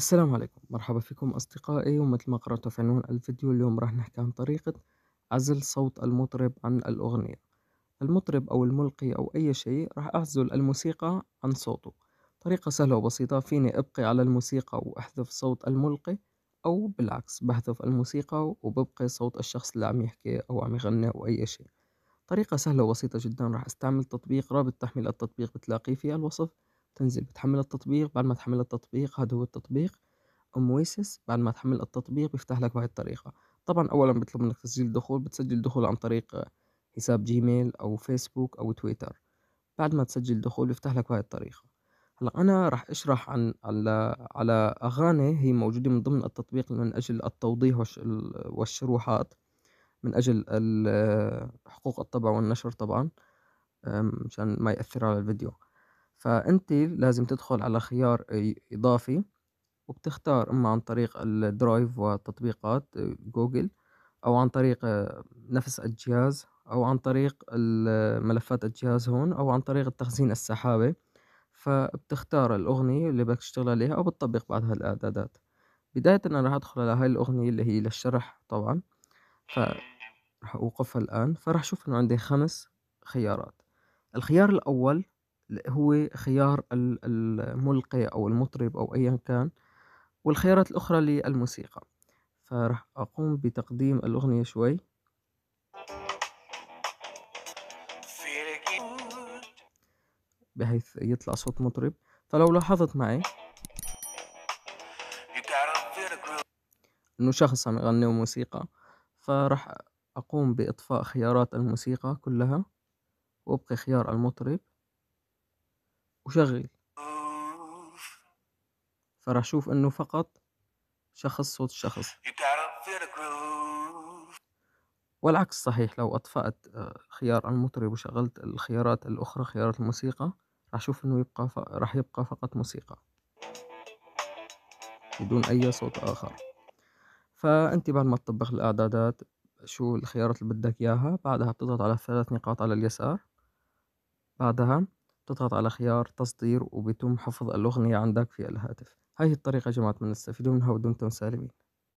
السلام عليكم مرحبا فيكم أصدقائي ومثل ما قرأتوا في عنوان الفيديو اليوم راح نحكي عن طريقة عزل صوت المطرب عن الأغنية المطرب أو الملقي أو أي شيء راح أعزل الموسيقى عن صوته طريقة سهلة وبسيطة فيني أبقي على الموسيقى وأحذف صوت الملقي أو بالعكس بحذف الموسيقى وببقي صوت الشخص اللي عم يحكي أو عم يغني أو أي شيء طريقة سهلة وبسيطة جدا راح أستعمل تطبيق رابط تحميل التطبيق بتلاقيه في الوصف تنزل بتحمل التطبيق بعد ما تحمل التطبيق هذا هو التطبيق امويسس بعد ما تحمل التطبيق بيفتح لك بهذه الطريقه طبعا اولا بيطلب منك تسجيل دخول بتسجل دخول عن طريق حساب جيميل او فيسبوك او تويتر بعد ما تسجل دخول بيفتح لك بهذه الطريقه هلا انا راح اشرح عن على على اغاني هي موجوده من ضمن التطبيق من اجل التوضيح والشروحات من اجل حقوق الطبع والنشر طبعا مشان ما ياثر على الفيديو فأنت لازم تدخل على خيار إضافي وبتختار إما عن طريق الدرايف والتطبيقات آه، جوجل أو عن طريق آه، نفس الجهاز أو عن طريق ملفات الجهاز هون أو عن طريق التخزين السحابي فبتختار الأغنية اللي بدك تشتغل عليها أو بتطبق بعض هالإعدادات بداية أنا راح أدخل على هاي الأغنية اللي هي للشرح طبعا ف راح أوقفها الآن فراح أشوف إنه عندي خمس خيارات الخيار الأول هو خيار الملقي أو المطرب أو أيا كان والخيارات الأخرى للموسيقى فرح أقوم بتقديم الأغنية شوي بحيث يطلع صوت مطرب فلو لاحظت معي انه شخص عم يغني موسيقى فراح اقوم باطفاء خيارات الموسيقى كلها وابقي خيار المطرب وشغل آه. فراح شوف انه فقط شخص صوت الشخص والعكس صحيح لو أطفأت آه، خيار المطرب وشغلت الخيارات الأخرى خيارات الموسيقى راح أشوف إنه يبقى ف... راح يبقى فقط موسيقى بدون أي صوت آخر فأنت بعد ما تطبق الإعدادات شو الخيارات اللي بدك إياها بعدها بتضغط على الثلاث نقاط على اليسار بعدها تضغط على خيار تصدير وبيتم حفظ الأغنية عندك في الهاتف هذه الطريقة يا جماعة من نستفيد منها ودمتم سالمين